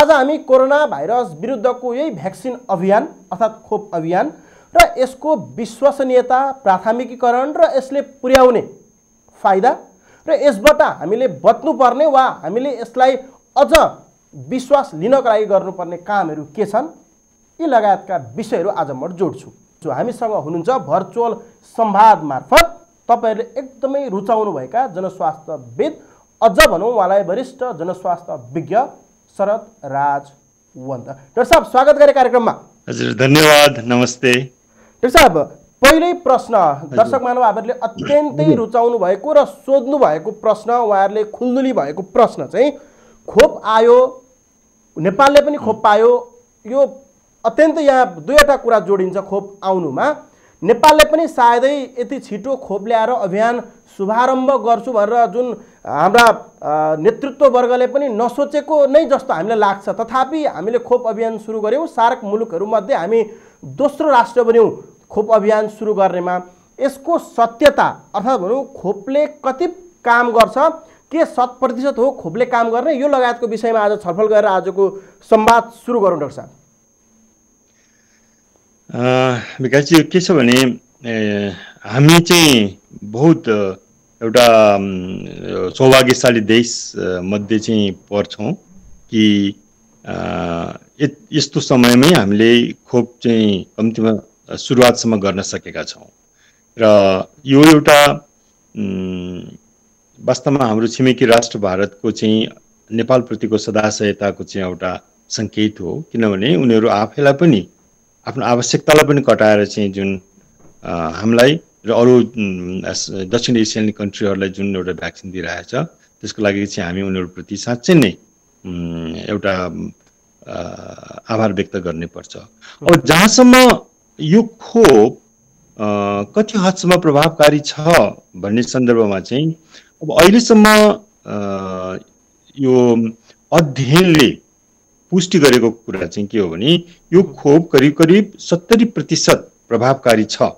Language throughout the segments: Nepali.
आज हामी कोरोना भाइरस विरुद्धको यही भ्याक्सिन अभियान अर्थात् खोप अभियान र यसको विश्वसनीयता प्राथमिकीकरण र यसले पुर्याउने फाइदा र यसबाट हामीले बच्नुपर्ने वा हामीले यसलाई अझ विश्वास लिनको लागि गर्नुपर्ने कामहरू के छन् यी लगायतका विषयहरू आज म जोड्छु जो हामीसँग हुनुहुन्छ भर्चुअल सम्वाद मार्फत तपाईँहरूले एकदमै रुचाउनुभएका जनस्वास्थ्यविद अझ भनौँ उहाँलाई वरिष्ठ जनस्वास्थ्य विज्ञ शरद राज वन्त डाक्टर साहब स्वागत गरे कार्यक्रममा हजुर धन्यवाद नमस्ते डाक्टर साहब पहिल्यै प्रश्न दर्शक मानवहरूले अत्यन्तै रुचाउनु भएको र सोध्नु भएको प्रश्न उहाँहरूले खुल्दुली भएको प्रश्न चाहिँ खोप आयो नेपालले पनि खोप पायो यो अत्यन्तै यहाँ दुईवटा कुरा जोडिन्छ खोप आउनुमा नेपालले पनि सायदै यति छिटो खोप ल्याएर अभियान शुभारम्भ गर्छु भनेर जुन हाम्रा नेतृत्ववर्गले पनि नसोचेको नै जस्तो हामीलाई लाग्छ तथापि हामीले खोप अभियान सुरु गऱ्यौँ सार्क मुलुकहरूमध्ये हामी दोस्रो राष्ट्र बन्यौँ खोप अभियान सुरु गर्नेमा यसको सत्यता अर्थात् भनौँ खोपले कति काम गर्छ के शत प्रतिशत हो खोपले काम गर्ने यो लगायतको विषयमा आज छलफल गरेर आजको संवाद सुरु गरौँ डाक्टर साहब विकासजी के छ भने हामी चाहिँ बहुत एउटा सौभाग्यशाली मध्ये चाहिँ पर्छौँ कि यस्तो समयमै हामीले खोप चाहिँ कम्तीमा सुरुवातसम्म गर्न सकेका छौँ र यो एउटा वास्तवमा हाम्रो छिमेकी राष्ट्र भारतको चाहिँ नेपालप्रतिको सदाशयताको चाहिँ एउटा सङ्केत हो किनभने उनीहरू आफैलाई पनि आफ्नो आवश्यकतालाई पनि कटाएर चाहिँ जुन हामीलाई र अरू दक्षिण एसियन कन्ट्रीहरूलाई जुन एउटा भ्याक्सिन दिइरहेको छ त्यसको लागि चाहिँ हामी उनीहरूप्रति साँच्चै नै एउटा आभार व्यक्त गर्नैपर्छ अब जहाँसम्म यो खोप कति हदसम्म प्रभावकारी छ भन्ने सन्दर्भमा चाहिँ अब अहिलेसम्म यो अध्ययनले पुष्टि गरेको कुरा चाहिँ के हो भने यो खोप करिब करिब सत्तरी प्रतिशत प्रभावकारी छ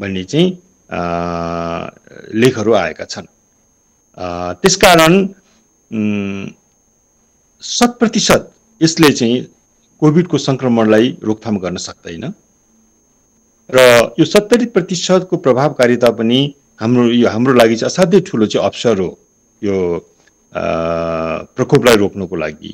भन्ने चाहिँ लेखहरू आएका छन् त्यसकारण शत प्रतिशत यसले चाहिँ कोभिडको सङ्क्रमणलाई रोकथाम गर्न सक्दैन र यो सत्तरी प्रतिशतको प्रभावकारिता पनि हाम्रो यो हाम्रो लागि चाहिँ असाध्यै ठुलो चाहिँ अवसर हो यो प्रकोपलाई रोक्नुको लागि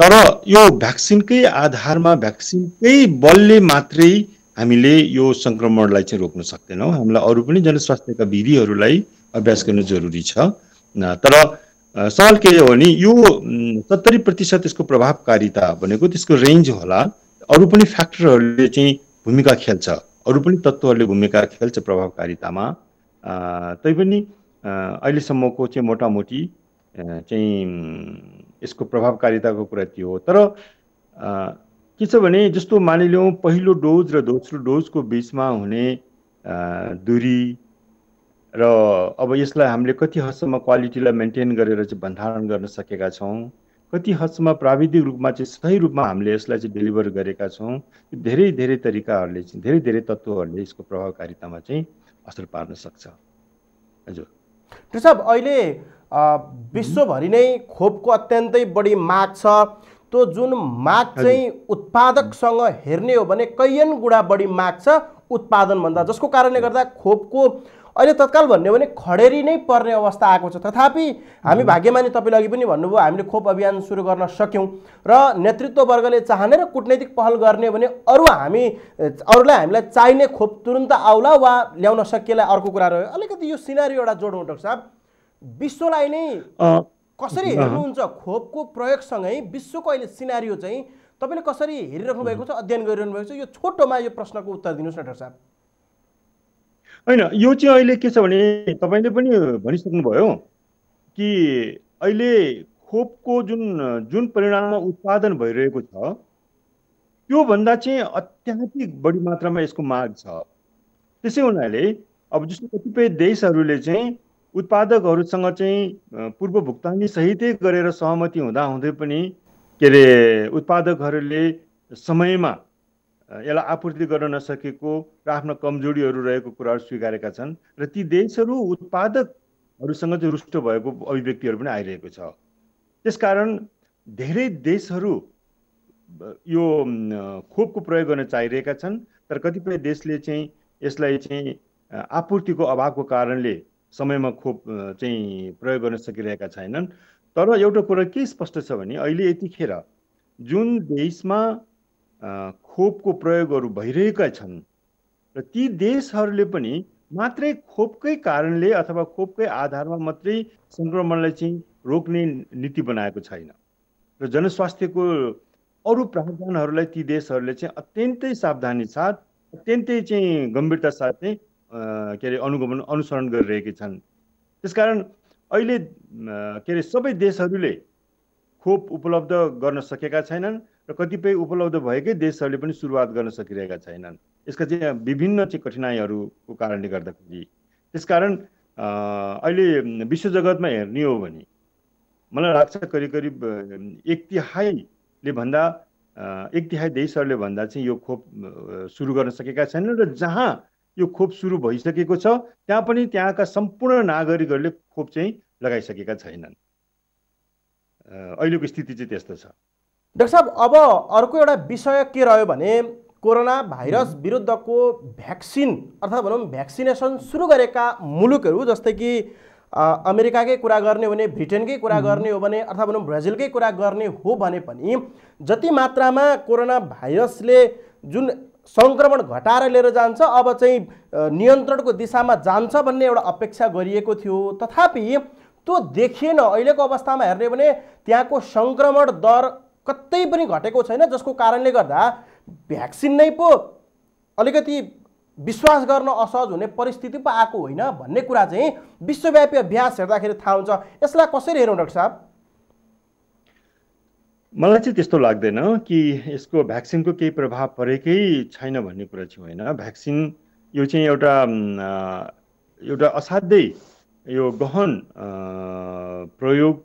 तर यो भ्याक्सिनकै आधारमा भ्याक्सिनकै बलले मात्रै हामीले यो सङ्क्रमणलाई चाहिँ रोक्न सक्दैनौँ हामीलाई अरू पनि जनस्वास्थ्यका विधिहरूलाई अभ्यास गर्नु जरुरी छ तर सवाल के हो भने यो सत्तरी प्रतिशत यसको प्रभावकारिता भनेको त्यसको रेन्ज होला अरू पनि फ्याक्टरहरूले चाहिँ भूमिका खेल्छ अरू पनि तत्त्वहरूले भूमिका खेल्छ प्रभावकारितामा तैपनि अहिलेसम्मको चाहिँ मोटामोटी चाहिँ यसको प्रभावकारिताको कुरा त्यो हो तर के छ भने जस्तो मानिलिउँ पहिलो डोज र दोस्रो डोजको बिचमा हुने दुरी र अब यसलाई हामीले कति हदसम्म क्वालिटीलाई मेन्टेन गरेर चाहिँ भण्डारण गर्न सकेका छौँ कति हदसम्म प्राविधिक रूपमा चाहिँ सही रूपमा हामीले यसलाई चाहिँ डेलिभर गरेका छौँ धेरै धेरै तरिकाहरूले चाहिँ धेरै धेरै तत्त्वहरूले यसको प्रभावकारितामा चाहिँ असर पार्न सक्छ हजुर साहब अहिले विश्वभरि नै खोपको अत्यन्तै बढी माग छ त्यो जुन माग चाहिँ उत्पादकसँग हेर्ने हो भने कैयन गुणा बढी माग छ उत्पादनभन्दा जसको कारणले गर्दा खोपको अहिले तत्काल भन्यो भने खडेरी नै पर्ने अवस्था आएको छ तथापि हामी भाग्यमानी तपाईँले अघि पनि भन्नुभयो हामीले खोप अभियान सुरु गर्न सक्यौँ र नेतृत्ववर्गले चाहने र कुटनैतिक पहल गर्ने भने अरू हामी अरूलाई हामीलाई चाहिने खोप तुरुन्त आउला वा ल्याउन सकिएला अर्को कुरा रह्यो अलिकति यो सिनारी एउटा जोड्नु डक्टर साहब विश्वलाई नै कसरी हेर्नुहुन्छ खोपको प्रयोगसँगै विश्वको अहिले सिनारियो चाहिँ तपाईँले कसरी हेरिराख्नु भएको छ अध्ययन गरिरहनु भएको छ यो छोटोमा यो प्रश्नको उत्तर दिनुहोस् न डाक्टर साहब होइन यो चाहिँ अहिले के छ भने तपाईँले पनि भनिसक्नुभयो कि अहिले खोपको जुन जुन परिणाममा उत्पादन भइरहेको छ त्योभन्दा चाहिँ अत्याधिक बढी मात्रामा यसको माग छ त्यसै हुनाले अब जस्तो कतिपय देशहरूले चाहिँ उत्पादकहरूसँग चाहिँ पूर्व भुक्तानी सहितै गरेर सहमति हुँदाहुँदै पनि के अरे उत्पादकहरूले समयमा यसलाई आपूर्ति गर्न नसकेको र आफ्ना कमजोरीहरू रहेको कुराहरू स्वीकारेका छन् र ती देशहरू उत्पादकहरूसँग चाहिँ रुष्ट भएको अभिव्यक्तिहरू पनि आइरहेको छ त्यसकारण धेरै देशहरू यो खोपको प्रयोग गर्न चाहिरहेका छन् तर कतिपय देशले चाहिँ यसलाई चाहिँ आपूर्तिको अभावको कारणले समयमा खोप चाहिँ प्रयोग गर्न सकिरहेका छैनन् तर एउटा कुरा के स्पष्ट छ भने अहिले यतिखेर जुन देशमा खोपको प्रयोगहरू भइरहेका छन् र ती देशहरूले पनि मात्रै खोपकै कारणले अथवा खोपकै आधारमा मात्रै सङ्क्रमणलाई चाहिँ रोक्ने नीति बनाएको छैन र जनस्वास्थ्यको अरू प्रावधानहरूलाई ती देशहरूले चाहिँ अत्यन्तै सावधानी साथ अत्यन्तै चाहिँ गम्भीरता साथ चाहिँ के अरे अनुगमन अनुसरण गरिरहेकी छन् त्यसकारण अहिले के अरे सबै देशहरूले खोप उपलब्ध गर्न सकेका छैनन् र कतिपय उपलब्ध भएकै देशहरूले पनि सुरुवात गर्न सकिरहेका छैनन् यसका चाहिँ विभिन्न चाहिँ कठिनाइहरूको कारणले गर्दाखेरि त्यसकारण अहिले विश्व जगतमा हेर्ने हो भने मलाई लाग्छ करिब करिब एक तिहाईले भन्दा एक तिहाई देशहरूले भन्दा चाहिँ यो खोप सुरु गर्न सकेका छैनन् र जहाँ यो खोप सुरु भइसकेको छ त्यहाँ पनि त्यहाँका सम्पूर्ण नागरिकहरूले खोप चाहिँ लगाइसकेका छैनन् अहिलेको स्थिति चाहिँ त्यस्तो छ डाक्टर साहब अब अर्को एउटा विषय के रह्यो भने कोरोना भाइरस विरुद्धको भ्याक्सिन अर्थात् भनौँ भ्याक्सिनेसन सुरु गरेका मुलुकहरू जस्तै कि अमेरिकाकै कुरा गर्ने हो भने ब्रिटेनकै कुरा गर्ने हो भने अर्थात् भनौँ ब्राजिलकै कुरा गर्ने हो भने पनि जति मात्रामा कोरोना भाइरसले जुन सङ्क्रमण घटाएर लिएर जान्छ अब चाहिँ नियन्त्रणको दिशामा जान्छ भन्ने एउटा अपेक्षा गरिएको थियो तथापि त्यो देखिएन अहिलेको अवस्थामा हेर्ने भने त्यहाँको सङ्क्रमण दर कतै पनि घटेको छैन जसको कारणले गर्दा भ्याक्सिन नै पो अलिकति विश्वास गर्न असहज हुने परिस्थिति पो आएको होइन भन्ने कुरा चाहिँ विश्वव्यापी अभ्यास हेर्दाखेरि थाहा हुन्छ यसलाई कसरी हेरौँ डाक्टर साहब मलाई चाहिँ त्यस्तो लाग्दैन कि यसको भ्याक्सिनको केही प्रभाव परेकै छैन भन्ने कुरा चाहिँ होइन भ्याक्सिन यो चाहिँ एउटा एउटा असाध्यै यो गहन प्रयोग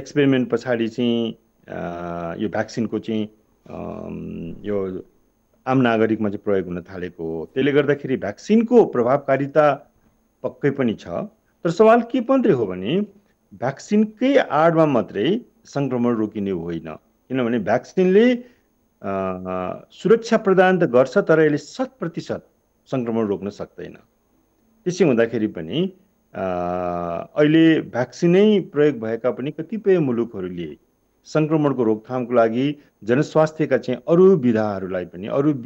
एक्सपेरिमेन्ट पछाडि चाहिँ यो भ्याक्सिनको चाहिँ यो आम नागरिकमा चाहिँ प्रयोग हुन थालेको हो त्यसले गर्दाखेरि भ्याक्सिनको प्रभावकारिता पक्कै पनि छ तर सवाल के मात्रै हो भने भ्याक्सिनकै आडमा मात्रै सङ्क्रमण रोकिने होइन किनभने भ्याक्सिनले सुरक्षा प्रदान त गर्छ तर यसले शत प्रतिशत सङ्क्रमण रोक्न सक्दैन त्यसै हुँदाखेरि पनि अहिले भ्याक्सिनै प्रयोग भएका पनि कतिपय मुलुकहरूले सङ्क्रमणको रोकथामको लागि जनस्वास्थ्यका चाहिँ अरू विधाहरूलाई पनि अरू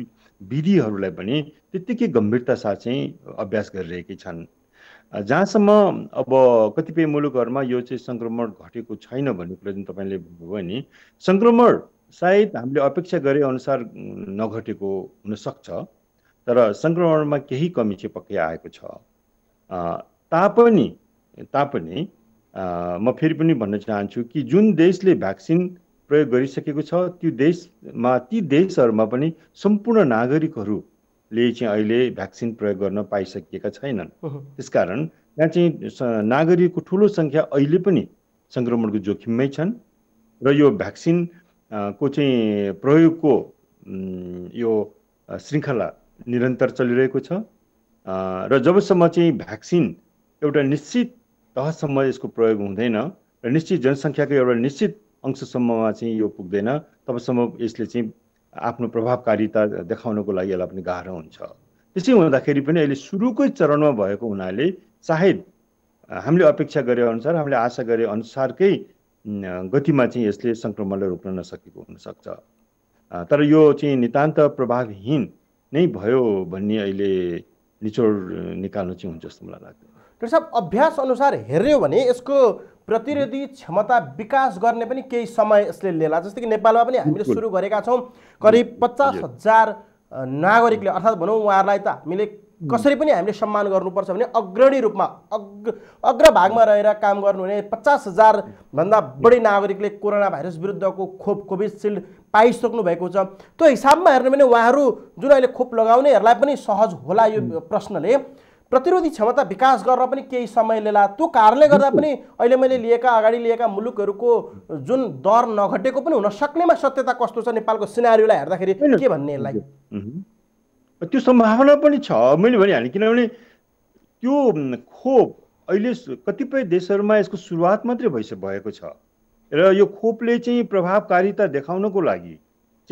विधिहरूलाई पनि त्यत्तिकै गम्भीरता चाहिँ अभ्यास गरिरहेकै छन् जहाँसम्म अब कतिपय मुलुकहरूमा यो चाहिँ सङ्क्रमण घटेको छैन भन्ने कुरा जुन तपाईँले भन्नुभयो नि सङ्क्रमण सायद हामीले अपेक्षा गरे अनुसार नघटेको हुनसक्छ तर सङ्क्रमणमा केही कमी चाहिँ पक्कै आएको छ तापनि तापनि म फेरि पनि भन्न चाहन्छु कि जुन देशले भ्याक्सिन प्रयोग गरिसकेको छ त्यो देशमा ती देशहरूमा पनि सम्पूर्ण नागरिकहरू ले चाहिँ अहिले भ्याक्सिन प्रयोग गर्न पाइसकेका छैनन् त्यसकारण त्यहाँ चाहिँ नागरिकको ठुलो सङ्ख्या अहिले पनि सङ्क्रमणको जोखिममै छन् र यो भ्याक्सिन को चाहिँ प्रयोगको यो श्रृङ्खला निरन्तर चलिरहेको छ र जबसम्म चाहिँ भ्याक्सिन एउटा निश्चित तहसम्म यसको प्रयोग हुँदैन र निश्चित जनसङ्ख्याको एउटा निश्चित अंशसम्ममा चाहिँ यो पुग्दैन तबसम्म यसले चाहिँ आफ्नो प्रभावकारिता देखाउनको लागि यसलाई पनि गाह्रो हुन्छ त्यसै हुँदाखेरि पनि अहिले सुरुकै चरणमा भएको हुनाले सायद हामीले अपेक्षा गरे अनुसार हामीले आशा गरे अनुसारकै गतिमा चाहिँ यसले सङ्क्रमणलाई रोक्न नसकेको हुनसक्छ तर यो चाहिँ नितान्त प्रभावहीन नै भयो भन्ने अहिले निचोड निकाल्नु चाहिँ हुन्छ जस्तो मलाई लाग्छ डाक्टर साहब अभ्यास अनुसार हेऱ्यो भने यसको प्रतिरोधी क्षमता विकास गर्ने पनि केही समय यसले लिएला जस्तै कि नेपालमा पनि हामीले सुरु गरेका छौँ करिब पचास हजार नागरिकले अर्थात् भनौँ उहाँहरूलाई त हामीले mm। कसरी पनि हामीले सम्मान गर्नुपर्छ भने अग्रणी रूपमा अग्र अग्रभागमा रहेर काम गर्नुहुने पचास हजारभन्दा बढी नागरिकले कोरोना भाइरस विरुद्धको खोप कोभिसिल्ड पाइसक्नु भएको छ त्यो हिसाबमा हेर्नु भने उहाँहरू जुन अहिले खोप लगाउनेहरूलाई पनि सहज होला यो mm। प्रश्नले प्रतिरोधी क्षमता विकास गर्न पनि केही समय लिएला त्यो कारणले गर्दा पनि अहिले मैले लिएका अगाडि लिएका मुलुकहरूको जुन दर नघटेको पनि हुन सक्नेमा सत्यता कस्तो छ नेपालको सिनारीलाई हेर्दाखेरि के भन्ने यसलाई त्यो सम्भावना पनि छ मैले भनिहालेँ किनभने त्यो खोप अहिले कतिपय देशहरूमा यसको सुरुवात मात्रै भइस भएको छ र यो खोपले चाहिँ प्रभावकारिता देखाउनको लागि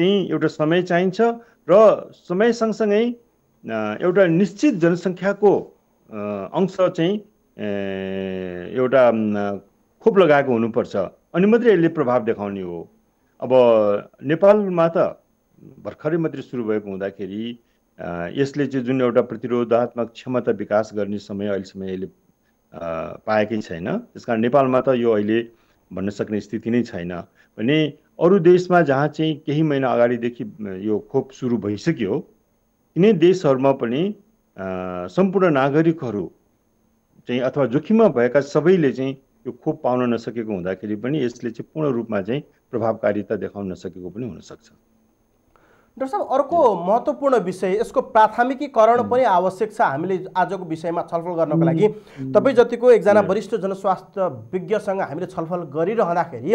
चाहिँ एउटा समय चाहिन्छ र समय सँगसँगै एउटा निश्चित जनसङ्ख्याको अंश चाहिँ एउटा खोप लगाएको हुनुपर्छ अनि मात्रै यसले प्रभाव देखाउने हो अब नेपालमा त भर्खरै मात्रै सुरु भएको हुँदाखेरि यसले चाहिँ जुन एउटा प्रतिरोधात्मक क्षमता विकास गर्ने समय अहिलेसम्म यसले पाएकै छैन त्यस कारण नेपालमा त यो अहिले भन्न सक्ने स्थिति नै छैन भने अरू देशमा जहाँ चाहिँ केही महिना अगाडिदेखि यो खोप सुरु भइसक्यो यिनै देशहरूमा पनि सम्पूर्ण नागरिकहरू चाहिँ अथवा जोखिममा भएका सबैले चाहिँ यो खोप पाउन नसकेको हुँदाखेरि पनि यसले चाहिँ पूर्ण रूपमा चाहिँ प्रभावकारिता देखाउन नसकेको पनि हुनसक्छ डाक्टर साहब अर्को महत्त्वपूर्ण विषय यसको प्राथमिकीकरण पनि आवश्यक छ हामीले आजको विषयमा छलफल गर्नको लागि तपाईँ जतिको एकजना वरिष्ठ जनस्वास्थ्य विज्ञसँग हामीले छलफल गरिरहँदाखेरि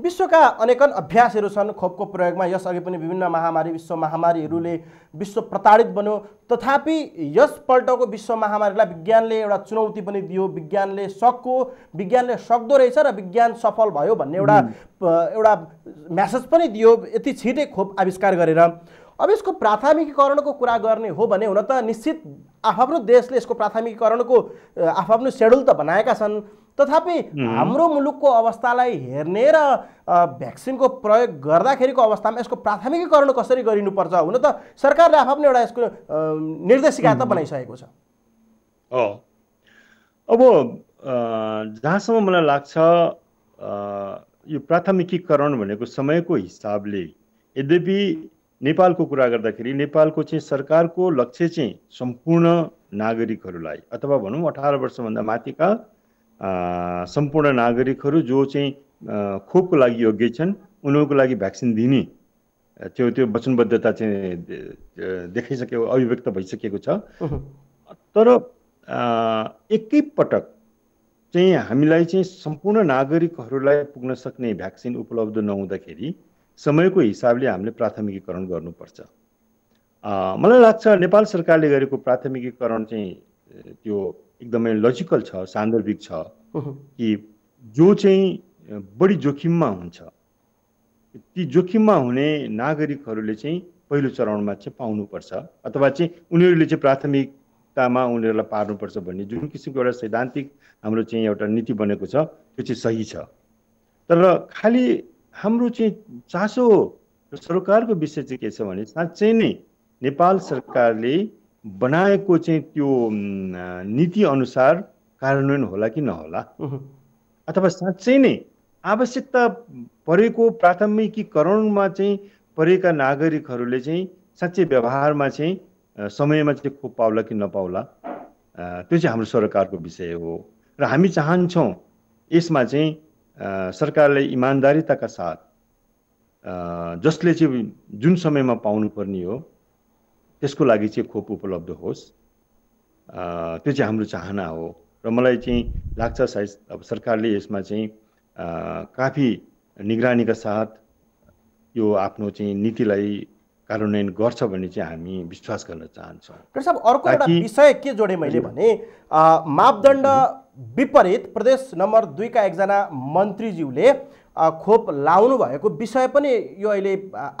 विश्वका अनेकन अभ्यासहरू छन् खोपको प्रयोगमा यसअघि पनि विभिन्न महामारी विश्व महामारीहरूले विश्व प्रताडित बन्यो तथापि यसपल्टको विश्व महामारीलाई विज्ञानले एउटा चुनौती पनि दियो विज्ञानले सक्यो विज्ञानले सक्दो रहेछ र विज्ञान सफल भयो भन्ने एउटा एउटा म्यासेज पनि दियो यति छिटै खोप आविष्कार गरेर अब यसको प्राथमिकीकरणको कुरा गर्ने हो भने हुन त निश्चित आफआफ्नो देशले यसको प्राथमिकीकरणको आफआफ्नो सेड्युल त बनाएका छन् तथापि हाम्रो मुलुकको अवस्थालाई हेर्ने र भ्याक्सिनको प्रयोग गर्दाखेरिको अवस्थामा यसको प्राथमिकीकरण कसरी गरिनुपर्छ हुन त सरकारले पनि एउटा यसको निर्देशिका त बनाइसकेको छ अब जहाँसम्म मलाई लाग्छ यो प्राथमिकीकरण भनेको समयको हिसाबले यद्यपि नेपालको कुरा गर्दाखेरि नेपालको चाहिँ सरकारको लक्ष्य चाहिँ सम्पूर्ण नागरिकहरूलाई अथवा भनौँ अठार वर्षभन्दा माथिका सम्पूर्ण नागरिकहरू जो चाहिँ खोपको लागि योग्य छन् उनीहरूको लागि भ्याक्सिन दिने त्यो त्यो वचनबद्धता चाहिँ देखाइसकेको अभिव्यक्त भइसकेको छ तर एकैपटक चाहिँ हामीलाई चाहिँ सम्पूर्ण नागरिकहरूलाई पुग्न सक्ने भ्याक्सिन उपलब्ध नहुँदाखेरि समयको हिसाबले हामीले प्राथमिकीकरण गर्नुपर्छ मलाई लाग्छ नेपाल सरकारले गरेको प्राथमिकीकरण चाहिँ त्यो एकदमै लजिकल छ सान्दर्भिक छ कि जो चाहिँ बढी जोखिममा हुन्छ ती जोखिममा हुने नागरिकहरूले चाहिँ पहिलो चरणमा चाहिँ पाउनुपर्छ अथवा चाहिँ उनीहरूले चाहिँ प्राथमिकतामा उनीहरूलाई पार्नुपर्छ भन्ने जुन किसिमको एउटा सैद्धान्तिक हाम्रो चाहिँ एउटा नीति बनेको छ त्यो चाहिँ सही छ तर खालि हाम्रो चाहिँ चासो सरकारको विषय चाहिँ के छ भने साँच्चै नै नेपाल सरकारले बनाएको चाहिँ त्यो नीति अनुसार कार्यान्वयन होला कि नहोला अथवा साँच्चै नै आवश्यकता परेको प्राथमिकीकरणमा चाहिँ परेका नागरिकहरूले चाहिँ साँच्चै व्यवहारमा चाहिँ समयमा चाहिँ खोप पाउला कि नपाउला त्यो चाहिँ हाम्रो सरकारको विषय हो र हामी चाहन्छौँ यसमा चाहिँ सरकारले इमान्दारिताका साथ जसले चाहिँ जुन समयमा पाउनुपर्ने हो त्यसको लागि चाहिँ खोप उपलब्ध होस् त्यो चाहिँ हाम्रो चाहना हो र मलाई चाहिँ लाग्छ सायद अब सरकारले यसमा चाहिँ काफी निगरानीका साथ यो आफ्नो चाहिँ नीतिलाई कार्यान्वयन गर्छ भन्ने चाहिँ हामी विश्वास गर्न चाहन्छौँ डाक्टर साहब अर्को एउटा विषय के जोडेँ मैले भने मापदण्ड विपरीत प्रदेश नम्बर दुईका एकजना मन्त्रीज्यूले खोप लाउनु भएको विषय पनि यो अहिले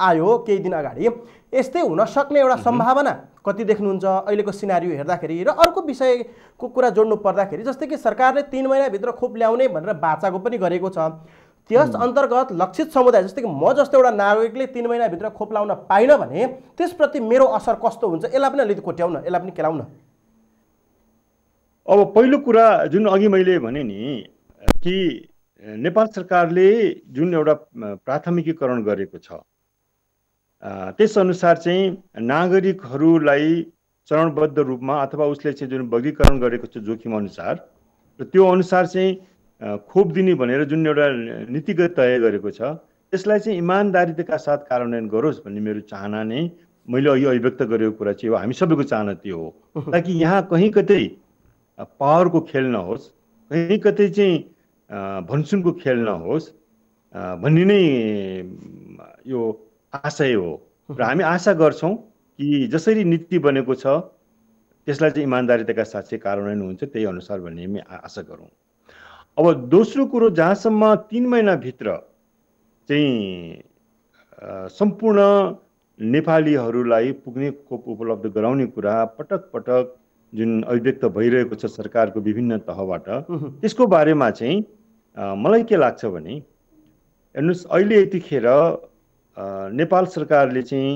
आयो केही दिन अगाडि यस्तै हुन सक्ने एउटा सम्भावना कति देख्नुहुन्छ अहिलेको सिनारी हेर्दाखेरि र अर्को विषयको कुरा जोड्नु पर्दाखेरि जस्तै कि सरकारले तिन महिनाभित्र खोप ल्याउने भनेर बाचाको पनि गरेको छ त्यस अन्तर्गत लक्षित समुदाय जस्तै कि म जस्तो एउटा नागरिकले तिन महिनाभित्र खोप लाउन पाइनँ भने त्यसप्रति मेरो असर कस्तो हुन्छ यसलाई पनि अलिकति कोट्याउन यसलाई पनि केलाउन अब पहिलो कुरा जुन अघि मैले भने नि कि नेपाल सरकारले जुन एउटा प्राथमिकीकरण गरेको छ त्यसअनुसार चाहिँ नागरिकहरूलाई चरणबद्ध रूपमा अथवा उसले चाहिँ जुन वर्गीकरण गरेको छ जोखिम अनुसार र त्यो अनुसार चाहिँ खोप दिने भनेर जुन एउटा नीतिगत तय गरेको छ त्यसलाई चाहिँ इमान्दारिताका साथ कार्यान्वयन गरोस् भन्ने मेरो चाहना नै मैले अघि अभिव्यक्त गरेको कुरा चाहिँ हो हामी सबैको चाहना त्यो हो ताकि यहाँ कहीँ कतै पावरको खेल नहोस् कहीँ कतै चाहिँ भन्सुङको खेल नहोस् भन्ने नै यो आशय हो र हामी आशा गर्छौँ कि जसरी नीति बनेको छ त्यसलाई चाहिँ इमान्दारिताका साथ चाहिँ कार्यान्वयन हुन्छ त्यही अनुसार भन्ने हामी आशा गरौँ अब दोस्रो कुरो जहाँसम्म तिन महिनाभित्र चाहिँ सम्पूर्ण नेपालीहरूलाई पुग्ने खोप उपलब्ध गराउने कुरा पटक पटक जुन अभिव्यक्त भइरहेको छ सरकारको विभिन्न तहबाट त्यसको बारेमा चाहिँ मलाई के लाग्छ भने हेर्नुहोस् अहिले यतिखेर नेपाल सरकारले चाहिँ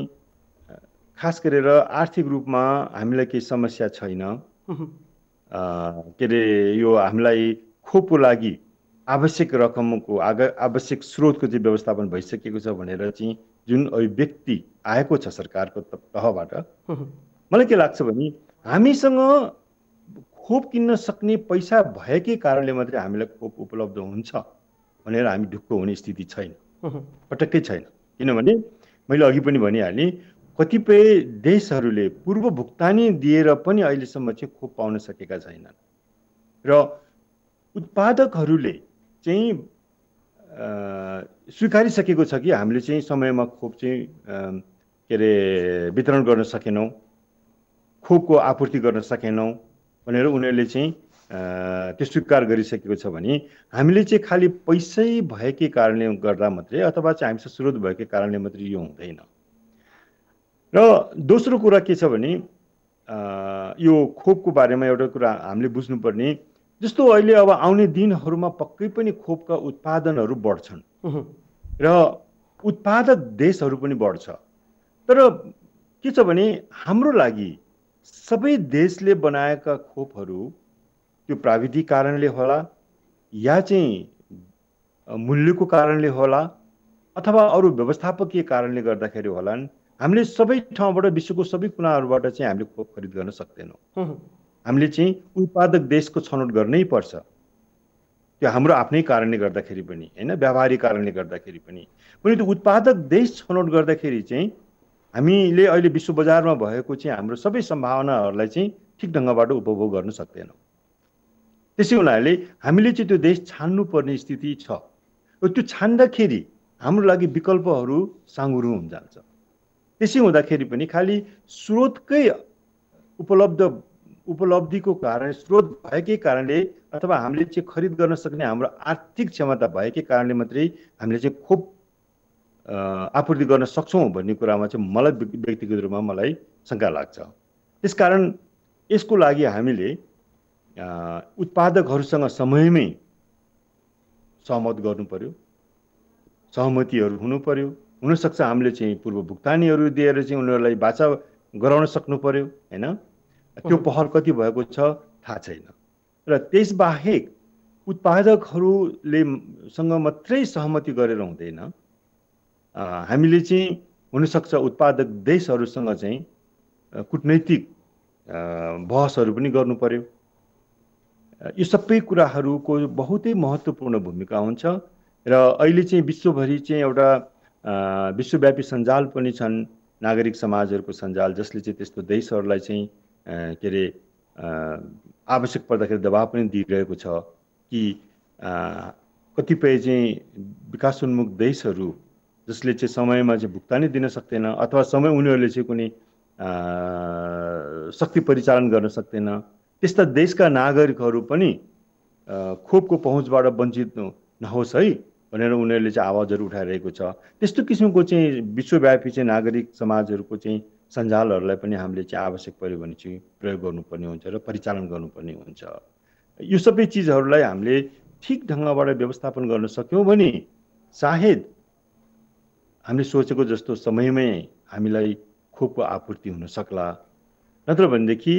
खास गरेर आर्थिक रूपमा हामीलाई केही समस्या छैन के अरे यो हामीलाई खोपको लागि आवश्यक रकमको आग आवश्यक स्रोतको चाहिँ व्यवस्थापन भइसकेको छ भनेर चाहिँ जुन अभिव्यक्ति आएको छ सरकारको तहबाट मलाई के लाग्छ भने हामीसँग खोप किन्न सक्ने पैसा भएकै कारणले मात्रै हामीलाई खोप उपलब्ध हुन्छ भनेर हामी ढुक्क हुने स्थिति छैन पटक्कै छैन किनभने मैले अघि पनि भनिहालेँ कतिपय देशहरूले पूर्व भुक्तानी दिएर पनि अहिलेसम्म चाहिँ खोप पाउन सकेका छैनन् र उत्पादकहरूले चाहिँ स्वीकारिसकेको छ कि हामीले चाहिँ समयमा खोप चाहिँ के अरे वितरण गर्न सकेनौँ खोपको आपूर्ति गर्न सकेनौँ भनेर उनीहरूले चाहिँ त्यो स्वीकार गरिसकेको छ भने हामीले चाहिँ खालि पैसै भएकै कारणले गर्दा मात्रै अथवा चाहिँ हामीसँग स्रोत भएकै कारणले मात्रै यो हुँदैन र दोस्रो कुरा के छ भने यो खोपको बारेमा एउटा कुरा हामीले बुझ्नुपर्ने जस्तो अहिले अब आउने दिनहरूमा पक्कै पनि खोपका उत्पादनहरू बढ्छन् र उत्पादक देशहरू पनि बढ्छ तर के छ भने हाम्रो लागि सबै देशले बनाएका खोपहरू त्यो प्राविधिक कारणले होला या चाहिँ मूल्यको कारणले होला अथवा अरू व्यवस्थापकीय कारणले गर्दाखेरि होलान् हामीले सबै ठाउँबाट विश्वको सबै कुनाहरूबाट चाहिँ हामीले खोप खरिद गर्न सक्दैनौँ हामीले चाहिँ उत्पादक देशको छनौट गर्नै पर्छ त्यो हाम्रो आफ्नै कारणले गर्दाखेरि पनि होइन व्यावहारिक कारणले गर्दाखेरि पनि पनि त्यो उत्पादक देश छनौट गर्दाखेरि चाहिँ हामीले अहिले विश्व बजारमा भएको चाहिँ हाम्रो सबै सम्भावनाहरूलाई चाहिँ ठिक ढङ्गबाट उपभोग गर्न सक्दैनौँ त्यसै हुनाले हामीले चाहिँ त्यो देश छान्नुपर्ने स्थिति छ र त्यो छान्दाखेरि हाम्रो लागि विकल्पहरू साँगुरु हुन जान्छ त्यसै हुँदाखेरि पनि खालि स्रोतकै उपलब्ध उपलब्धिको कारण स्रोत भएकै कारणले अथवा हामीले चाहिँ खरिद गर्न सक्ने हाम्रो आर्थिक क्षमता भएकै कारणले मात्रै हामीले चाहिँ खोप आपूर्ति गर्न सक्छौँ भन्ने कुरामा चाहिँ मलाई व्यक्तिगत रूपमा मलाई शङ्का लाग्छ त्यसकारण यसको लागि हामीले उत्पादकहरूसँग समयमै सहमत गर्नु पऱ्यो सहमतिहरू हुनु पऱ्यो हुनसक्छ हामीले चाहिँ पूर्व भुक्तानीहरू दिएर चाहिँ उनीहरूलाई बाचा गराउन सक्नु पऱ्यो होइन त्यो पहल कति भएको छ थाहा छैन र त्यसबाहेक उत्पादकहरूले सँग मात्रै सहमति गरेर हुँदैन हामीले चाहिँ हुनसक्छ उत्पादक देशहरूसँग चाहिँ कुटनैतिक बहसहरू पनि गर्नु पर्यो यो सबै कुराहरूको बहुतै महत्त्वपूर्ण भूमिका हुन्छ र अहिले चाहिँ विश्वभरि चाहिँ एउटा विश्वव्यापी सञ्जाल पनि छन् नागरिक समाजहरूको सञ्जाल जसले चाहिँ त्यस्तो देशहरूलाई चाहिँ के अरे आवश्यक पर्दाखेरि दबाब पनि दिइरहेको छ कि कतिपय चाहिँ विकासोन्मुख देशहरू जसले चाहिँ समयमा चाहिँ भुक्तानी दिन सक्दैन अथवा समय उनीहरूले चाहिँ कुनै शक्ति परिचालन गर्न सक्दैन त्यस्ता देशका नागरिकहरू पनि खोपको पहुँचबाट वञ्चित नहोस् है भनेर उनीहरूले चाहिँ आवाजहरू उठाइरहेको छ त्यस्तो किसिमको चाहिँ विश्वव्यापी चाहिँ नागरिक समाजहरूको चाहिँ सञ्जालहरूलाई पनि हामीले चाहिँ आवश्यक पऱ्यो भने चाहिँ प्रयोग गर्नुपर्ने हुन्छ र परिचालन गर्नुपर्ने हुन्छ यो सबै चिजहरूलाई हामीले ठिक ढङ्गबाट व्यवस्थापन गर्न सक्यौँ भने सायद हामीले सोचेको जस्तो समयमै हामीलाई खोपको आपूर्ति हुन सक्ला नत्र भनेदेखि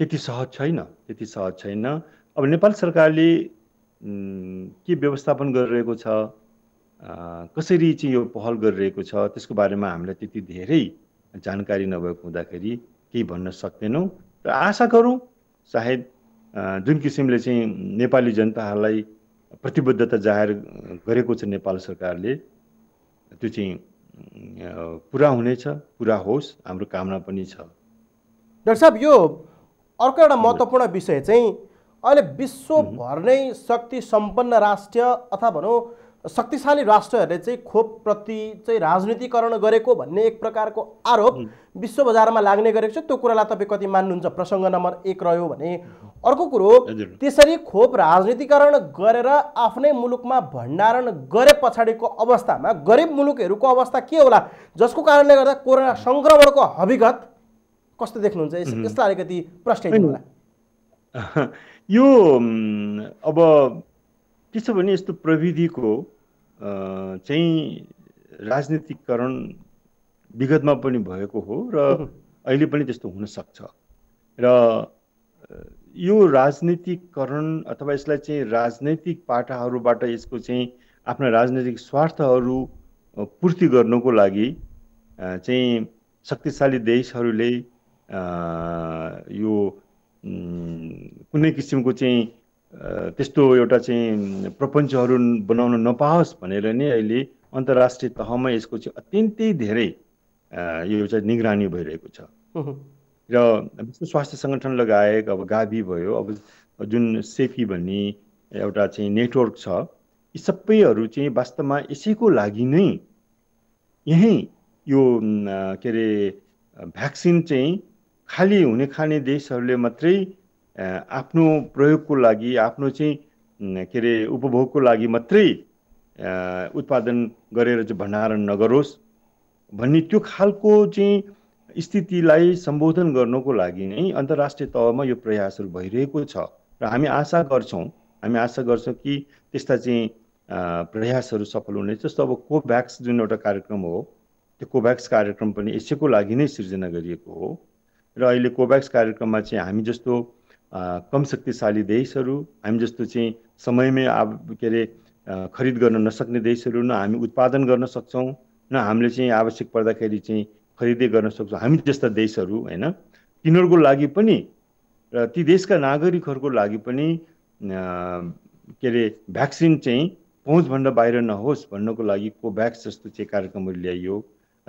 त्यति सहज छैन त्यति सहज छैन अब नेपाल सरकारले के व्यवस्थापन गरिरहेको छ कसरी चाहिँ यो पहल गरिरहेको छ त्यसको बारेमा हामीलाई त्यति धेरै जानकारी नभएको हुँदाखेरि केही भन्न सक्दैनौँ र आशा गरौँ सायद जुन किसिमले चाहिँ नेपाली जनताहरूलाई प्रतिबद्धता जाहेर गरेको छ नेपाल सरकारले त्यो चाहिँ पुरा हुनेछ पुरा होस् हाम्रो कामना पनि छ डाक्टर साहब यो अर्को एउटा महत्त्वपूर्ण विषय चाहिँ अहिले विश्वभर नै शक्ति सम्पन्न राष्ट्र अथवा भनौँ शक्तिशाली राष्ट्रहरूले चाहिँ खोपप्रति चाहिँ राजनीतिकरण गरेको भन्ने एक प्रकारको आरोप विश्व बजारमा लाग्ने गरेको छ त्यो कुरालाई तपाईँ कति मान्नुहुन्छ प्रसङ्ग नम्बर एक रह्यो भने अर्को कुरो त्यसरी खोप राजनीतिकरण गरेर आफ्नै मुलुकमा भण्डारण गरे पछाडिको अवस्थामा गरिब मुलुकहरूको अवस्था के होला जसको कारणले गर्दा कोरोना सङ्क्रमणको हविगत कस्तो देख्नुहुन्छ यसलाई अलिकति प्रश्न होला यो अब के छ भने यस्तो प्रविधिको चाहिँ राजनीतिकरण विगतमा पनि भएको हो र अहिले पनि त्यस्तो हुनसक्छ र यो राजनीतिकरण अथवा यसलाई चाहिँ राजनैतिक पाटाहरूबाट यसको चाहिँ आफ्ना राजनैतिक स्वार्थहरू पूर्ति गर्नुको लागि चाहिँ शक्तिशाली देशहरूले यो कुनै किसिमको चाहिँ त्यस्तो एउटा चाहिँ प्रपञ्चहरू बनाउन नपाओस् भनेर नै अहिले अन्तर्राष्ट्रिय तहमा यसको चाहिँ अत्यन्तै धेरै यो चाहिँ निगरानी भइरहेको छ र विश्व स्वास्थ्य सङ्गठन लगायत अब गाबी भयो अब जुन सेफी भन्ने एउटा चाहिँ नेटवर्क छ यी सबैहरू चाहिँ वास्तवमा यसैको लागि नै यहीँ यो के अरे भ्याक्सिन चाहिँ खाली हुने खाने देशहरूले मात्रै आफ्नो प्रयोगको लागि आफ्नो चाहिँ के अरे उपभोगको लागि मात्रै उत्पादन गरेर चाहिँ भण्डारण नगरोस् भन्ने त्यो खालको चाहिँ स्थितिलाई सम्बोधन गर्नको लागि नै अन्तर्राष्ट्रिय तहमा यो प्रयासहरू भइरहेको छ र हामी आशा गर्छौँ हामी आशा गर्छौँ कि त्यस्ता चाहिँ प्रयासहरू सफल हुने जस्तो अब कोभ्याक्स जुन एउटा कार्यक्रम हो त्यो कोभ्याक्स कार्यक्रम पनि यसैको लागि नै सिर्जना गरिएको हो र अहिले कोभ्याक्स कार्यक्रममा चाहिँ हामी जस्तो कम शक्तिशाली देशहरू हामी जस्तो चाहिँ समयमै अब के अरे खरिद गर्न नसक्ने देशहरू न हामी उत्पादन गर्न सक्छौँ न हामीले चाहिँ आवश्यक पर्दाखेरि चाहिँ खरिदै गर्न सक्छौँ हामी जस्ता देशहरू होइन तिनीहरूको लागि पनि र ती देशका नागरिकहरूको लागि पनि के अरे भ्याक्सिन चाहिँ पहुँचभन्दा बाहिर नहोस् भन्नको लागि कोभ्याक्स जस्तो चाहिँ कार्यक्रमहरू ल्याइयो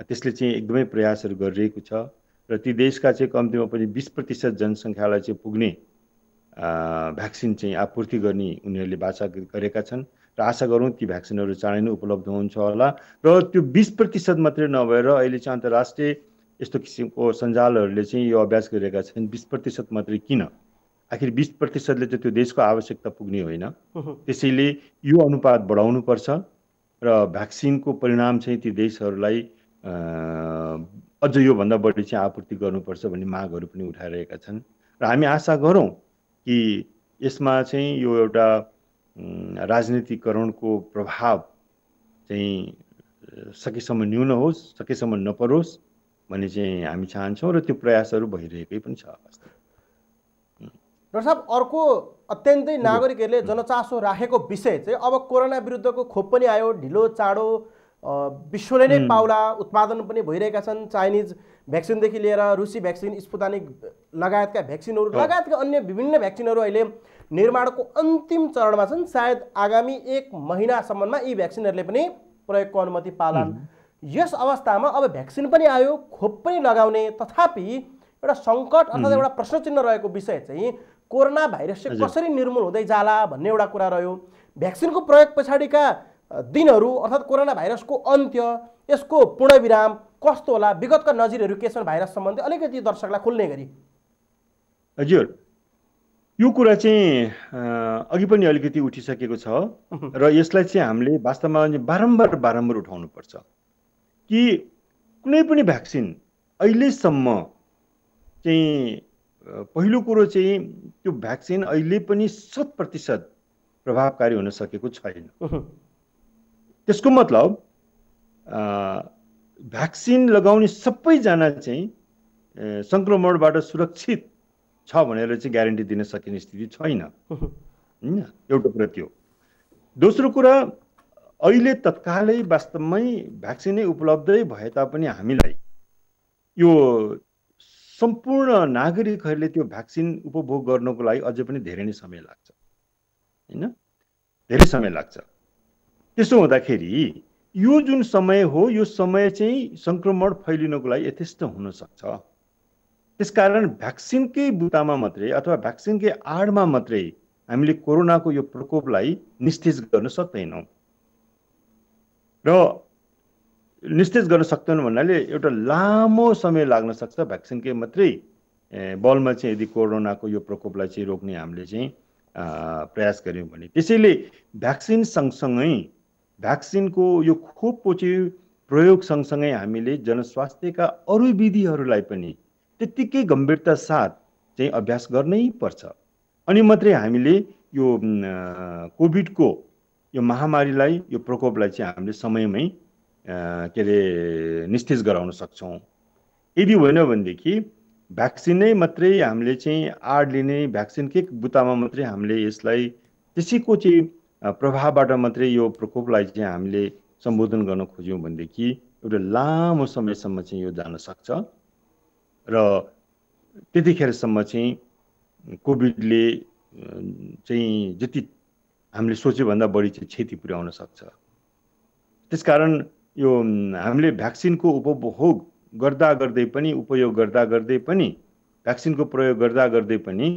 त्यसले चाहिँ एकदमै प्रयासहरू गरिरहेको छ र ती देशका चाहिँ कम्तीमा पनि बिस प्रतिशत जनसङ्ख्यालाई चाहिँ पुग्ने भ्याक्सिन चाहिँ आपूर्ति गर्ने उनीहरूले बाचा गरेका छन् र आशा गरौँ ती भ्याक्सिनहरू चाँडै नै उपलब्ध हुन्छ होला र त्यो बिस प्रतिशत मात्रै नभएर अहिले चाहिँ अन्तर्राष्ट्रिय यस्तो किसिमको सञ्जालहरूले चाहिँ यो अभ्यास गरेका छन् बिस प्रतिशत मात्रै किन आखिर बिस प्रतिशतले त त्यो देशको आवश्यकता पुग्ने होइन त्यसैले यो अनुपात बढाउनुपर्छ र भ्याक्सिनको परिणाम चाहिँ ती देशहरूलाई अझ योभन्दा बढी चाहिँ आपूर्ति गर्नुपर्छ भन्ने मागहरू पनि उठाइरहेका छन् र हामी आशा गरौँ कि यसमा चाहिँ यो एउटा राजनीतिकरणको प्रभाव चाहिँ सकेसम्म न्यून होस् सकेसम्म नपरोस् भन्ने चाहिँ हामी चाहन्छौँ र त्यो प्रयासहरू भइरहेकै पनि छ अवस्था डाक्टर साहब अर्को अत्यन्तै नागरिकहरूले जनचासो राखेको विषय चाहिँ अब कोरोना विरुद्धको खोप पनि आयो ढिलो चाँडो विश्वले नै पाउला उत्पादन पनि भइरहेका छन् चाइनिज भ्याक्सिनदेखि लिएर रुसी भ्याक्सिन स्पुतानिक लगायतका भ्याक्सिनहरू लगायतका अन्य विभिन्न भ्याक्सिनहरू अहिले निर्माणको अन्तिम चरणमा छन् सायद आगामी एक महिनासम्ममा यी भ्याक्सिनहरूले पनि प्रयोगको अनुमति पालन यस अवस्थामा अब भ्याक्सिन पनि आयो खोप पनि लगाउने तथापि एउटा सङ्कट अर्थात् एउटा प्रश्न चिन्ह रहेको विषय चाहिँ कोरोना भाइरस चाहिँ कसरी निर्मूल हुँदै जाला भन्ने एउटा कुरा रह्यो भ्याक्सिनको प्रयोग पछाडिका दिनहरू अर्थात् कोरोना भाइरसको अन्त्य यसको पूर्णविराम कस्तो होला विगतका नजिरहरू के छन् भाइरस सम्बन्धी अलिकति दर्शकलाई खुल्ने गरी हजुर यो कुरा चाहिँ अघि पनि अलिकति उठिसकेको छ र यसलाई चाहिँ हामीले वास्तवमा बारम्बार बारम्बार उठाउनुपर्छ कि कुनै पनि भ्याक्सिन अहिलेसम्म चाहिँ पहिलो कुरो चाहिँ त्यो भ्याक्सिन अहिले पनि शत प्रतिशत प्रभावकारी हुन सकेको छैन त्यसको मतलब भ्याक्सिन लगाउने सबैजना चाहिँ सङ्क्रमणबाट सुरक्षित छ भनेर चाहिँ ग्यारेन्टी दिन सकिने स्थिति छैन होइन एउटा कुरा त्यो दोस्रो कुरा अहिले तत्कालै वास्तवमै भ्याक्सिनै उपलब्धै भए तापनि हामीलाई यो सम्पूर्ण नागरिकहरूले त्यो भ्याक्सिन उपभोग गर्नको लागि अझै पनि धेरै नै समय लाग्छ होइन धेरै समय लाग्छ त्यसो हुँदाखेरि यो जुन समय हो यो समय चाहिँ सङ्क्रमण फैलिनको लागि यथेष्ट हुनसक्छ त्यसकारण भ्याक्सिनकै बुटामा मात्रै अथवा भ्याक्सिनकै आडमा मात्रै हामीले कोरोनाको यो प्रकोपलाई निस्तेज गर्न सक्दैनौँ र निस्तेज गर्न सक्दैनौँ भन्नाले एउटा लामो समय लाग्न सक्छ भ्याक्सिनकै मात्रै बलमा चाहिँ यदि कोरोनाको यो प्रकोपलाई चाहिँ रोक्ने हामीले चाहिँ प्रयास गऱ्यौँ भने त्यसैले भ्याक्सिन सँगसँगै भ्याक्सिनको यो खोपको चाहिँ प्रयोग सँगसँगै हामीले जनस्वास्थ्यका अरू विधिहरूलाई पनि त्यत्तिकै गम्भीरता साथ चाहिँ अभ्यास गर्नै पर्छ अनि मात्रै हामीले यो कोभिडको यो महामारीलाई यो प्रकोपलाई चाहिँ हामीले समयमै के अरे निस्तेज गराउन सक्छौँ यदि होइन भनेदेखि भ्याक्सिनै मात्रै हामीले चाहिँ आड लिने भ्याक्सिनकै बुतामा मात्रै हामीले यसलाई त्यसैको चाहिँ प्रभावबाट मात्रै यो प्रकोपलाई चाहिँ हामीले सम्बोधन गर्न खोज्यौँ भनेदेखि एउटा लामो समयसम्म चाहिँ यो जान सक्छ र त्यतिखेरसम्म चाहिँ कोभिडले चाहिँ जति हामीले सोचेभन्दा बढी चाहिँ क्षति पुर्याउन सक्छ त्यसकारण यो हामीले भ्याक्सिनको उपभोग गर्दा गर्दै पनि उपयोग गर्दा गर्दै पनि भ्याक्सिनको प्रयोग गर्दा गर्दै पनि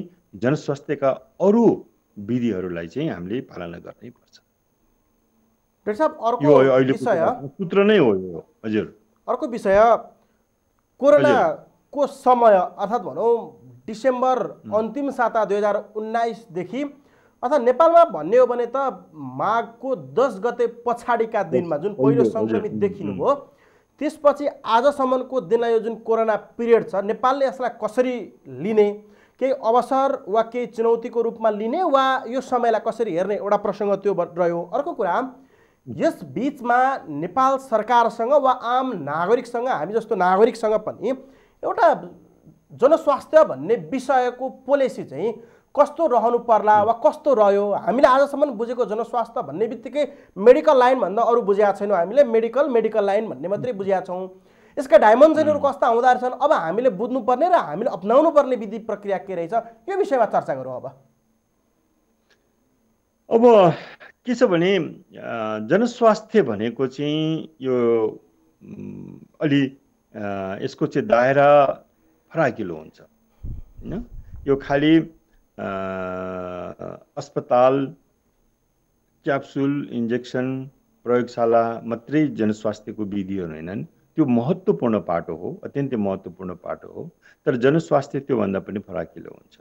जनस्वास्थ्यका अरू विधिहरूलाई चाहिँ हामीले पालना गर्नै पर्छ सूत्र नै हो यो हजुर अर्को विषय कोरोनाको समय अर्थात् भनौँ डिसेम्बर अन्तिम साता दुई हजार उन्नाइसदेखि अर्थात् नेपालमा भन्ने हो भने त माघको दस गते पछाडिका दिनमा जुन पहिलो सङ्क्रमित देखिनुभयो त्यसपछि आजसम्मको दिनलाई यो जुन कोरोना पिरियड छ नेपालले यसलाई कसरी लिने केही अवसर वा केही चुनौतीको रूपमा लिने वा यो समयलाई कसरी हेर्ने एउटा प्रसङ्ग त्यो रह्यो अर्को कुरा यस बिचमा नेपाल सरकारसँग वा आम नागरिकसँग हामी जस्तो नागरिकसँग पनि एउटा जनस्वास्थ्य भन्ने विषयको पोलिसी चाहिँ कस्तो रहनु पर्ला वा कस्तो रह्यो हामीले आजसम्म बुझेको जनस्वास्थ्य भन्ने बित्तिकै मेडिकल लाइनभन्दा अरू बुझेका छैनौँ हामीले मेडिकल मेडिकल लाइन भन्ने मात्रै बुझेका छौँ यसका डाइमेन्सनहरू कस्ता हुँदो रहेछन् अब हामीले बुझ्नुपर्ने र हामीले अप्नाउनु पर्ने विधि प्रक्रिया के रहेछ यो विषयमा चर्चा गरौँ अब अब के छ भने जनस्वास्थ्य भनेको चाहिँ यो अलि यसको चाहिँ दायरा फराकिलो हुन्छ होइन यो खालि अस्पताल क्याप्सुल इन्जेक्सन प्रयोगशाला मात्रै जनस्वास्थ्यको विधिहरू होइनन् त्यो महत्त्वपूर्ण पाटो हो अत्यन्तै महत्त्वपूर्ण पाटो हो तर जनस्वास्थ्य त्योभन्दा पनि फराकिलो हुन्छ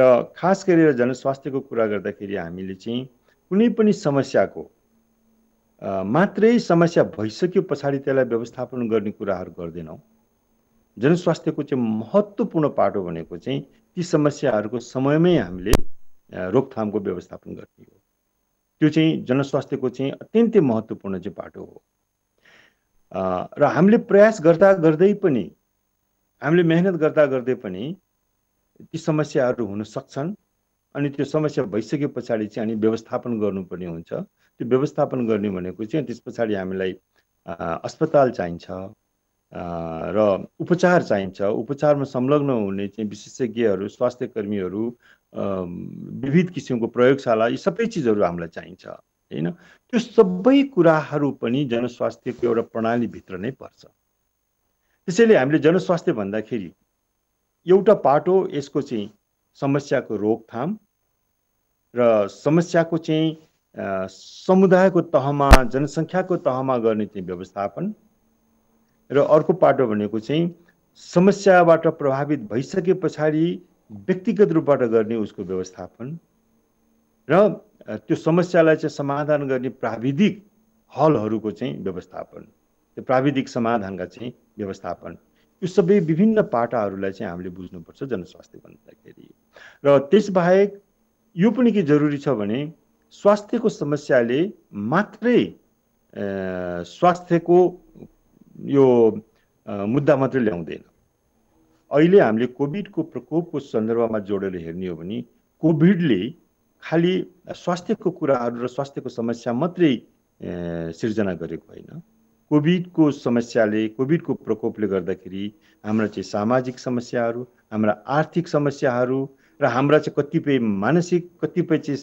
र खास गरेर जनस्वास्थ्यको कुरा गर्दाखेरि हामीले चाहिँ कुनै पनि समस्याको मात्रै समस्या भइसक्यो पछाडि त्यसलाई व्यवस्थापन गर्ने कुराहरू गर्दैनौँ जनस्वास्थ्यको चाहिँ महत्त्वपूर्ण पाटो भनेको चाहिँ ती समस्याहरूको समयमै हामीले रोकथामको व्यवस्थापन गर्ने हो त्यो चाहिँ जनस्वास्थ्यको चाहिँ अत्यन्तै महत्त्वपूर्ण चाहिँ पाटो हो र हामीले प्रयास गर्दा गर्दै पनि हामीले मेहनत गर्दा गर्दै पनि ती समस्याहरू हुन सक्छन् अनि त्यो समस्या भइसके पछाडि चाहिँ अनि व्यवस्थापन गर्नुपर्ने हुन्छ त्यो व्यवस्थापन गर्ने भनेको चाहिँ त्यस पछाडि हामीलाई अस्पताल चाहिन्छ र उपचार चाहिन्छ उपचारमा संलग्न हुने चाहिँ विशेषज्ञहरू स्वास्थ्य कर्मीहरू विविध किसिमको प्रयोगशाला यी सबै चिजहरू हामीलाई चाहिन्छ होइन त्यो सबै कुराहरू पनि जनस्वास्थ्यको एउटा प्रणालीभित्र नै पर्छ त्यसैले हामीले जनस्वास्थ्य भन्दाखेरि एउटा पाटो यसको चाहिँ समस्याको रोकथाम र समस्याको चाहिँ समुदायको तहमा जनसङ्ख्याको तहमा गर्ने चाहिँ व्यवस्थापन र अर्को पाटो भनेको चाहिँ समस्याबाट प्रभावित भइसके पछाडि व्यक्तिगत रूपबाट गर्ने उसको व्यवस्थापन र त्यो समस्यालाई चाहिँ समाधान गर्ने प्राविधिक हलहरूको चाहिँ व्यवस्थापन त्यो प्राविधिक समाधानका चाहिँ व्यवस्थापन यो सबै विभिन्न पाटाहरूलाई चाहिँ हामीले बुझ्नुपर्छ जनस्वास्थ्य भन्दाखेरि र त्यसबाहेक यो पनि के जरुरी छ भने स्वास्थ्यको समस्याले मात्रै स्वास्थ्यको यो मुद्दा मात्रै ल्याउँदैन अहिले हामीले कोभिडको प्रकोपको सन्दर्भमा जोडेर हेर्ने हो भने कोभिडले खालि स्वास्थ्यको कुराहरू र स्वास्थ्यको समस्या मात्रै सिर्जना गरेको होइन कोभिडको समस्याले कोभिडको प्रकोपले गर्दाखेरि हाम्रा चाहिँ सामाजिक समस्याहरू हाम्रा आर्थिक समस्याहरू र हाम्रा चाहिँ कतिपय मानसिक कतिपय चाहिँ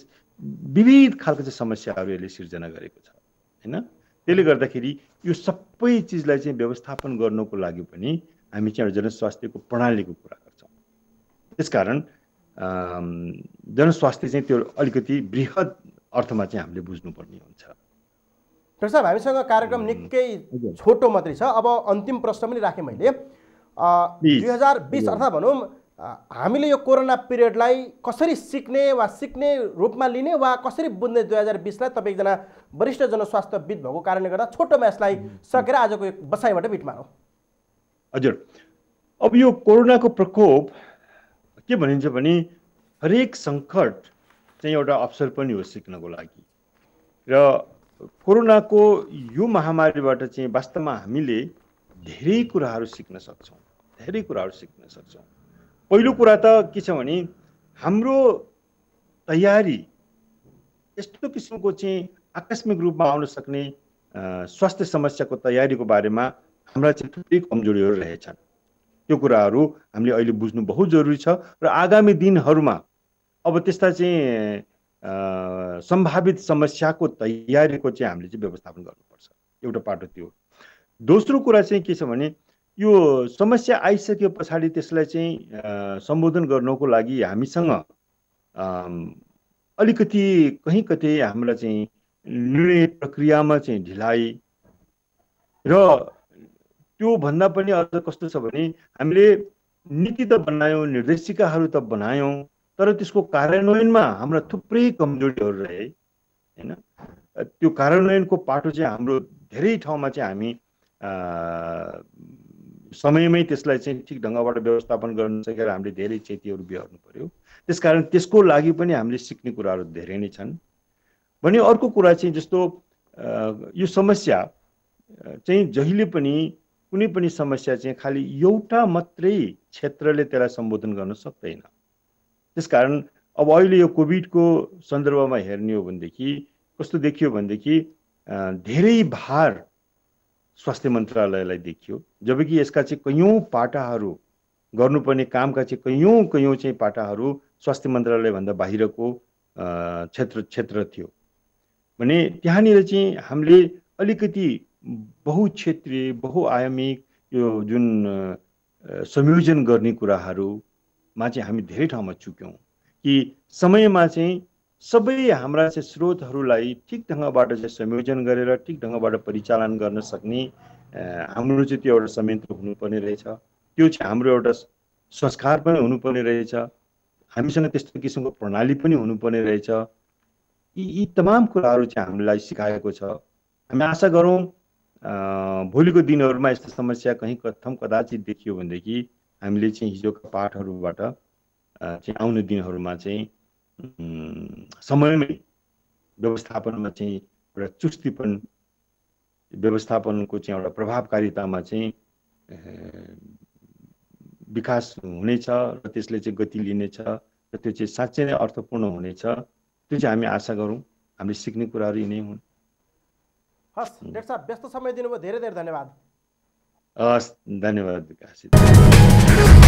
विविध खालको चाहिँ समस्याहरू यसले सिर्जना गरेको छ होइन त्यसले गर्दाखेरि यो सबै चिजलाई चाहिँ व्यवस्थापन गर्नको लागि पनि हामी चाहिँ एउटा जनस्वास्थ्यको प्रणालीको कुरा गर्छौँ त्यसकारण जनस्वास्थ्य चाहिँ त्यो अलिकति वृहत अर्थमा चाहिँ हामीले बुझ्नुपर्ने हुन्छ डक्टर साहब हामीसँग कार्यक्रम निकै छोटो मात्रै छ अब अन्तिम प्रश्न पनि राखेँ मैले दुई हजार बिस अर्थात् भनौँ हामीले यो कोरोना पिरियडलाई कसरी सिक्ने वा सिक्ने रूपमा लिने वा कसरी बुझ्ने दुई हजार बिसलाई तपाईँ एकजना वरिष्ठ जनस्वास्थ्यविद भएको कारणले गर्दा छोटोमा यसलाई सकेर आजको बसाइबाट बिट मारौँ हजुर अब यो कोरोनाको प्रकोप के भनिन्छ भने हरेक सङ्कट चाहिँ एउटा अवसर पनि हो सिक्नको लागि र कोरोनाको यो महामारीबाट चाहिँ वास्तवमा हामीले धेरै कुराहरू सिक्न सक्छौँ धेरै कुराहरू सिक्न सक्छौँ पहिलो कुरा त के छ भने हाम्रो तयारी यस्तो किसिमको चाहिँ आकस्मिक रूपमा आउन सक्ने स्वास्थ्य समस्याको तयारीको बारेमा हाम्रा चाहिँ थुप्रै कमजोरीहरू रहेछन् त्यो कुराहरू हामीले अहिले बुझ्नु बहुत जरुरी छ र आगामी दिनहरूमा अब त्यस्ता चाहिँ सम्भावित समस्याको तयारीको चाहिँ हामीले चाहिँ व्यवस्थापन गर्नुपर्छ एउटा पाटो त्यो दोस्रो कुरा चाहिँ के छ भने यो समस्या आइसके पछाडि त्यसलाई चाहिँ सम्बोधन गर्नको लागि हामीसँग अलिकति कहीँ कतै हामीलाई चाहिँ निर्णय प्रक्रियामा चाहिँ ढिलाइ र त्योभन्दा पनि अझ कस्तो छ भने हामीले नीति त बनायौँ निर्देशिकाहरू त बनायौँ तर त्यसको कार्यान्वयनमा हाम्रा थुप्रै कमजोरीहरू रहे होइन त्यो कार्यान्वयनको पाटो चाहिँ हाम्रो धेरै ठाउँमा चाहिँ हामी समयमै त्यसलाई चाहिँ ठिक ढङ्गबाट व्यवस्थापन गर्न सकेर हामीले धेरै क्षतिहरू बिहोर्नु पऱ्यो त्यसकारण त्यसको लागि पनि हामीले सिक्ने कुराहरू धेरै नै छन् भने अर्को कुरा चाहिँ जस्तो यो समस्या चाहिँ जहिले पनि कुनै पनि समस्या चाहिँ खालि एउटा मात्रै क्षेत्रले त्यसलाई सम्बोधन गर्न सक्दैन त्यसकारण अब अहिले यो कोभिडको सन्दर्भमा हेर्ने हो भनेदेखि कस्तो देखियो भनेदेखि धेरै भार स्वास्थ्य मन्त्रालयलाई देखियो जबकि यसका चाहिँ कैयौँ पाटाहरू गर्नुपर्ने कामका चाहिँ कैयौँ कैयौँ चाहिँ पाटाहरू स्वास्थ्य मन्त्रालयभन्दा बाहिरको क्षेत्र क्षेत्र थियो भने त्यहाँनिर चाहिँ हामीले अलिकति बहुक्षेत्रीय बहुआयामिक यो जुन संयोजन गर्ने कुराहरूमा चाहिँ हामी धेरै ठाउँमा चुक्यौँ कि समयमा चाहिँ सबै हाम्रा चाहिँ स्रोतहरूलाई ठिक ढङ्गबाट चाहिँ संयोजन गरेर ठिक ढङ्गबाट परिचालन गर्न सक्ने हाम्रो चाहिँ त्यो एउटा संयन्त्र हुनुपर्ने रहेछ त्यो चाहिँ हाम्रो एउटा संस्कार पनि हुनुपर्ने रहेछ हामीसँग त्यस्तो किसिमको प्रणाली पनि हुनुपर्ने रहेछ यी यी तमाम कुराहरू चाहिँ हामीलाई सिकाएको छ हामी आशा गरौँ भोलिको दिनहरूमा यस्तो समस्या कहीँ कथम कदाचित देखियो भनेदेखि हामीले चाहिँ हिजोका पाठहरूबाट चाहिँ आउने दिनहरूमा चाहिँ समयमै व्यवस्थापनमा चाहिँ एउटा चुस्तीपन व्यवस्थापनको चाहिँ एउटा प्रभावकारितामा चाहिँ विकास हुनेछ र त्यसले चाहिँ गति लिनेछ र त्यो चाहिँ साँच्चै नै अर्थपूर्ण हुनेछ त्यो चाहिँ हामी आशा गरौँ हामीले सिक्ने कुराहरू यिनै हुन् हस् डाक्टर साहब व्यस्त समय दिनुभयो धेरै धेरै धन्यवाद हस् धन्यवाद विकास